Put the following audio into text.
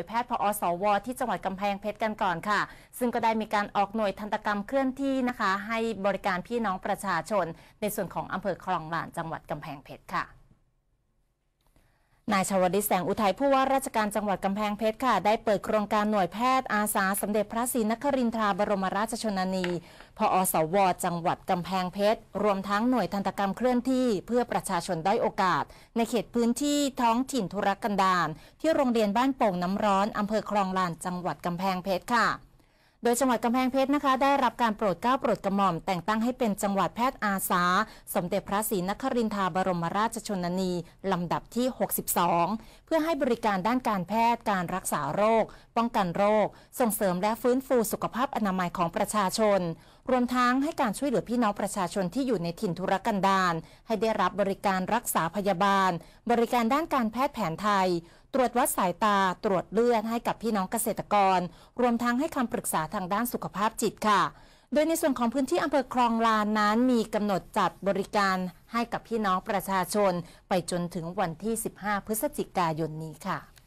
ยแพทย์พออสวที่จังหวัดกำแพงเพชรกันก่อนค่ะ ซึ่งก็ได้มีการออกหน่วยทันตกรรมเคลื่อนที่นะคะ ให้บริการพี่น้องประชาชน ในส่วนของอำเภอคลองหลานจังหวัดกำแพงเพชรค่ะนายชวดิษแสงอุทัยผู้ว่าราชการจังหวัดกำแพงเพชรค่ะได้เปิดโครงการหน่วยแพทย์อาสาสมเด็จพระศรีนครินทราบรมราชชนนี พออสวจังหวัดกำแพงเพชร รวมทั้งหน่วยทันตกรรมเคลื่อนที่เพื่อประชาชนได้โอกาส ในเขตพื้นที่ท้องถิ่นธุรกันดารที่โรงเรียนบ้านโป่งน้ำร้อน อำเภอคลองลานจังหวัดกำแพงเพชรค่ะโดยจังหวัดกำแพงเพชรนะคะ ได้รับการโปรดเกล้าโปรดกระหม่อม แต่งตั้งให้เป็นจังหวัดแพทย์อาสา สมเด็จพระศรีนครินทราบรมราชชนนี ลำดับที่ 62 เพื่อให้บริการด้านการแพทย์การรักษาโรค ป้องกันโรค ส่งเสริมและฟื้นฟูสุขภาพอนามัยของประชาชน รวมทั้งให้การช่วยเหลือพี่น้องประชาชนที่อยู่ในถิ่นทุรกันดารให้ได้รับบริการรักษาพยาบาล บริการด้านการแพทย์แผนไทยตรวจวัดสายตา ตรวจเลือดให้กับพี่น้องเกษตรกร รวมทั้งให้คำปรึกษาทางด้านสุขภาพจิตค่ะ โดยในส่วนของพื้นที่อำเภอคลองลานนั้นมีกำหนดจัดบริการให้กับพี่น้องประชาชน ไปจนถึงวันที่ 15 พฤศจิกายนนี้ค่ะ